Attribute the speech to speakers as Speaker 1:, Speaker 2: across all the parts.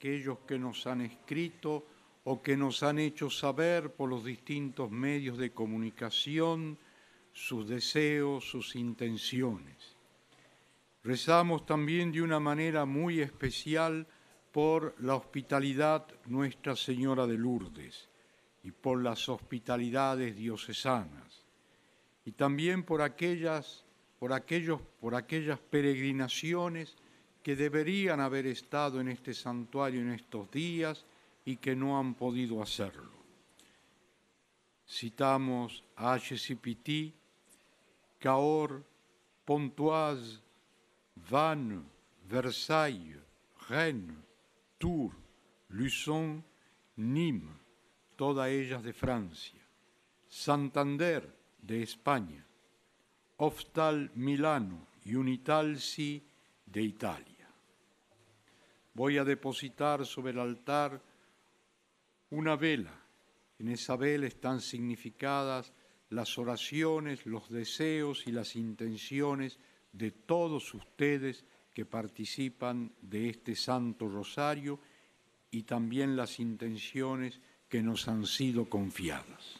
Speaker 1: aquellos que nos han escrito o que nos han hecho saber por los distintos medios de comunicación sus deseos, sus intenciones. Rezamos también de una manera muy especial por la hospitalidad Nuestra Señora de Lourdes y por las hospitalidades diocesanas y también por aquellas por por aquellas peregrinaciones que deberían haber estado en este santuario en estos días y que no han podido hacerlo. Citamos a Piti, Cahors, Pontoise, Vannes, Versailles, Rennes, Tours, Luzon, Nîmes, todas ellas de Francia, Santander de España, Oftal Milano y Unitalsi de Italia. Voy a depositar sobre el altar una vela. En esa vela están significadas las oraciones, los deseos y las intenciones de todos ustedes que participan de este Santo Rosario y también las intenciones que nos han sido confiadas.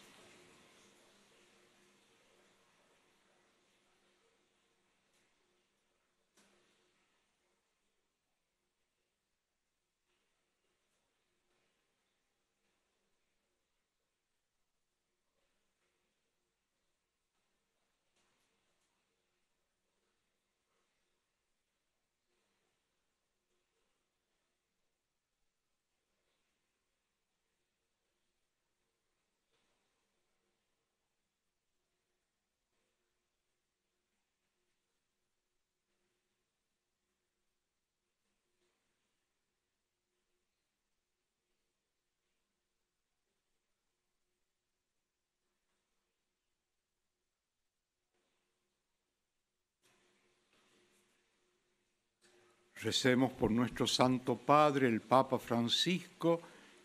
Speaker 1: Recemos por nuestro Santo Padre, el Papa Francisco,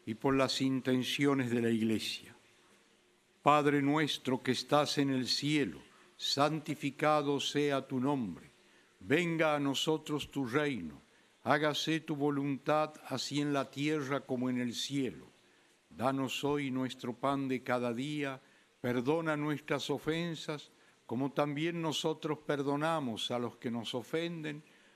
Speaker 1: y por las intenciones de la Iglesia. Padre nuestro que estás en el cielo, santificado sea tu nombre. Venga a nosotros tu reino. Hágase tu voluntad así en la tierra como en el cielo. Danos hoy nuestro pan de cada día. Perdona nuestras ofensas como también nosotros perdonamos a los que nos ofenden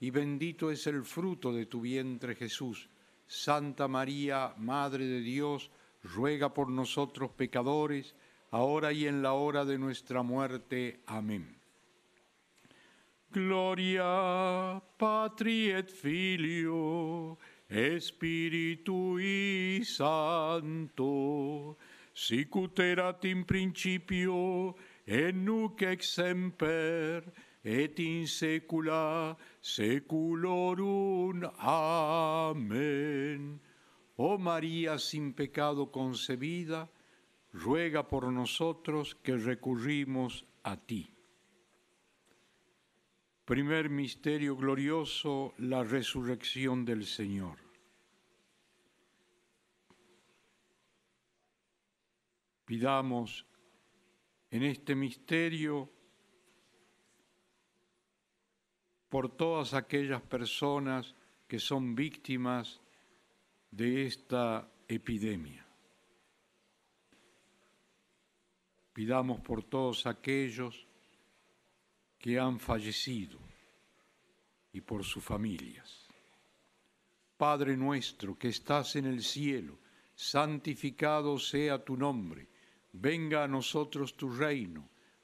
Speaker 1: y bendito es el fruto de tu vientre Jesús. Santa María, Madre de Dios, ruega por nosotros pecadores, ahora y en la hora de nuestra muerte. Amén. Gloria patri et filio Espíritu y Santo, uterat in principio en nunc exemper, semper et in secula, seculorum Amén. Oh María sin pecado concebida, ruega por nosotros que recurrimos a ti. Primer misterio glorioso, la resurrección del Señor. Pidamos en este misterio por todas aquellas personas que son víctimas de esta epidemia. Pidamos por todos aquellos que han fallecido y por sus familias. Padre nuestro que estás en el cielo, santificado sea tu nombre, venga a nosotros tu reino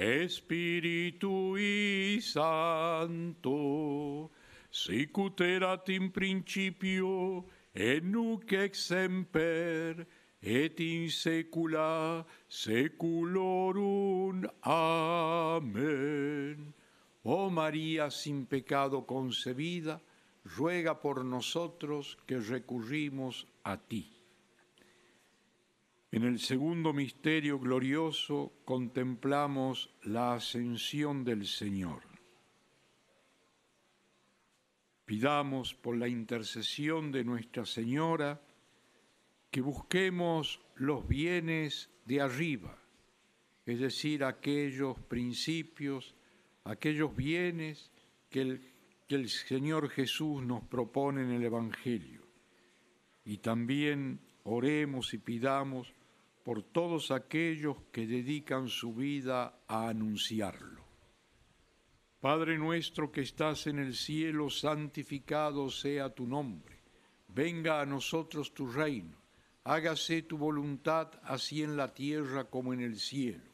Speaker 1: Espíritu y Santo, Sicuterat in principio, et nunc et in saecula seculorum. Amén. Oh María sin pecado concebida, ruega por nosotros que recurrimos a ti. En el segundo misterio glorioso contemplamos la ascensión del Señor. Pidamos por la intercesión de Nuestra Señora que busquemos los bienes de arriba, es decir, aquellos principios, aquellos bienes que el, Señor Jesús nos propone en el Evangelio. Y también oremos y pidamos por todos aquellos que dedican su vida a anunciarlo. Padre nuestro que estás en el cielo, santificado sea tu nombre. Venga a nosotros tu reino. Hágase tu voluntad así en la tierra como en el cielo.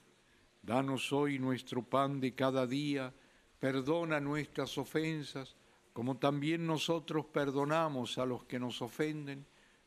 Speaker 1: Danos hoy nuestro pan de cada día. Perdona nuestras ofensas como también nosotros perdonamos a los que nos ofenden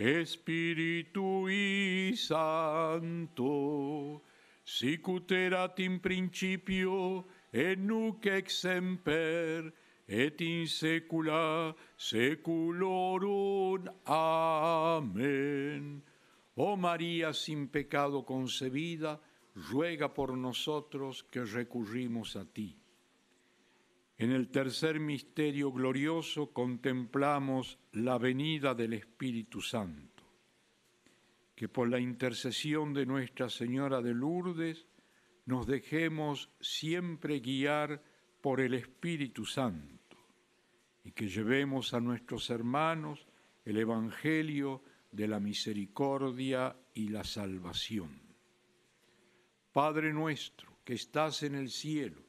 Speaker 1: Espíritu y Santo, sicuterat in principio, en nuque ex et in secula seculorum. Amén. Oh María sin pecado concebida, ruega por nosotros que recurrimos a ti. En el tercer misterio glorioso contemplamos la venida del Espíritu Santo, que por la intercesión de Nuestra Señora de Lourdes nos dejemos siempre guiar por el Espíritu Santo y que llevemos a nuestros hermanos el Evangelio de la misericordia y la salvación. Padre nuestro que estás en el cielo,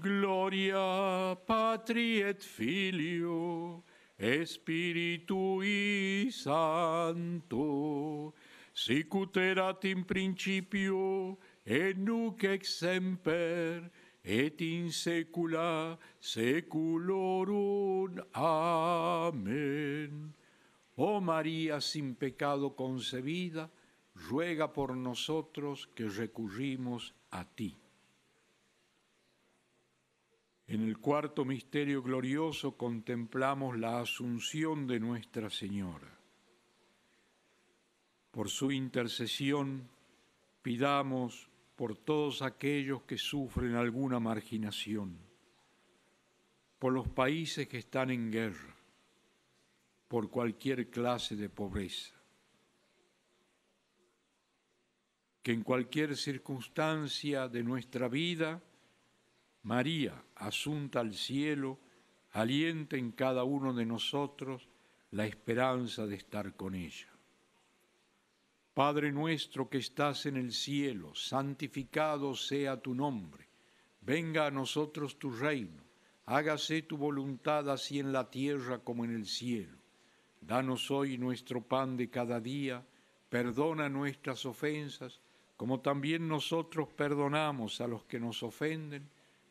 Speaker 1: Gloria Patri et Filio, y Santo, sicut erat in principio, et nunc ex semper, et in saecula saeculorum. Amén. Oh María sin pecado concebida, ruega por nosotros que recurrimos a ti. En el cuarto misterio glorioso contemplamos la asunción de Nuestra Señora. Por su intercesión pidamos por todos aquellos que sufren alguna marginación, por los países que están en guerra, por cualquier clase de pobreza. Que en cualquier circunstancia de nuestra vida, María, asunta al cielo, alienta en cada uno de nosotros la esperanza de estar con ella. Padre nuestro que estás en el cielo, santificado sea tu nombre, venga a nosotros tu reino, hágase tu voluntad así en la tierra como en el cielo. Danos hoy nuestro pan de cada día, perdona nuestras ofensas, como también nosotros perdonamos a los que nos ofenden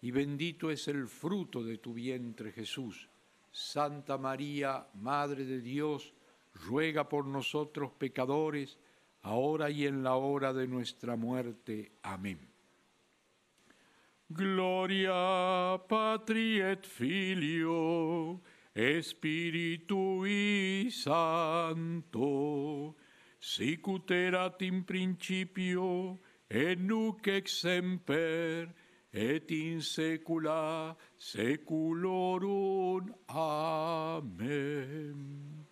Speaker 1: y bendito es el fruto de tu vientre Jesús. Santa María, Madre de Dios, ruega por nosotros pecadores, ahora y en la hora de nuestra muerte. Amén. Gloria patri et filio, y Santo, sicuterat in principio, et nunc et in saecula saeculorum. Amén.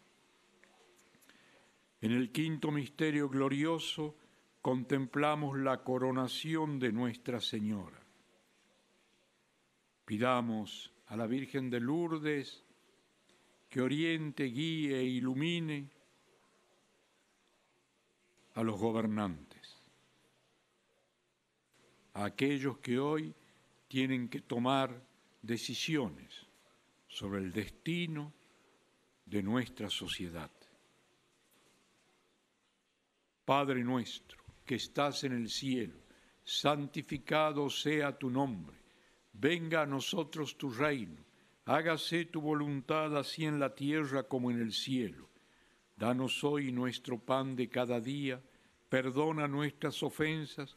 Speaker 1: En el quinto misterio glorioso contemplamos la coronación de Nuestra Señora. Pidamos a la Virgen de Lourdes que oriente, guíe e ilumine a los gobernantes a aquellos que hoy tienen que tomar decisiones sobre el destino de nuestra sociedad. Padre nuestro, que estás en el cielo, santificado sea tu nombre, venga a nosotros tu reino, hágase tu voluntad así en la tierra como en el cielo. Danos hoy nuestro pan de cada día, perdona nuestras ofensas,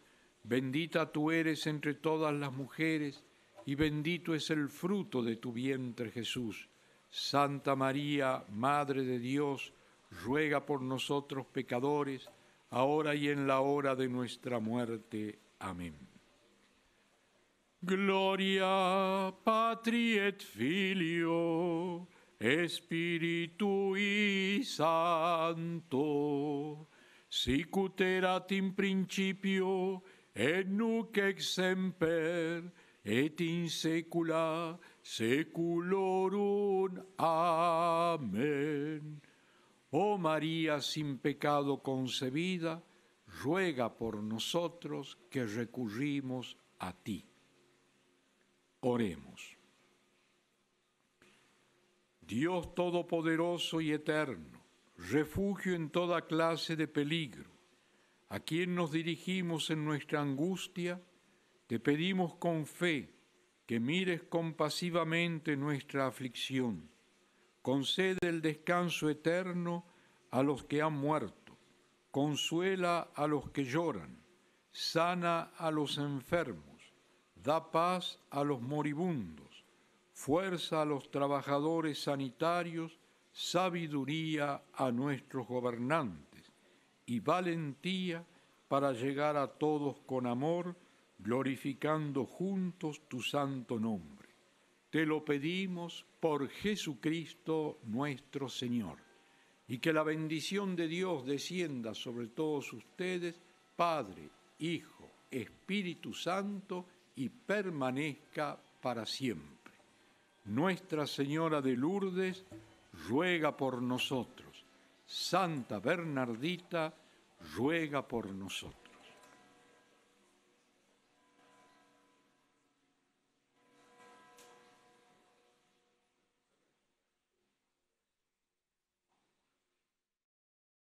Speaker 1: Bendita tú eres entre todas las mujeres, y bendito es el fruto de tu vientre Jesús. Santa María, Madre de Dios, ruega por nosotros pecadores, ahora y en la hora de nuestra muerte. Amén. Gloria patri et filio y Santo Sicuterat in principio et nunc ex et in saecula saeculorum. Amén. Oh María sin pecado concebida, ruega por nosotros que recurrimos a ti. Oremos. Dios Todopoderoso y Eterno, refugio en toda clase de peligro a quien nos dirigimos en nuestra angustia, te pedimos con fe que mires compasivamente nuestra aflicción. Concede el descanso eterno a los que han muerto, consuela a los que lloran, sana a los enfermos, da paz a los moribundos, fuerza a los trabajadores sanitarios, sabiduría a nuestros gobernantes y valentía para llegar a todos con amor, glorificando juntos tu santo nombre. Te lo pedimos por Jesucristo nuestro Señor, y que la bendición de Dios descienda sobre todos ustedes, Padre, Hijo, Espíritu Santo, y permanezca para siempre. Nuestra Señora de Lourdes ruega por nosotros. Santa Bernardita, ruega por nosotros.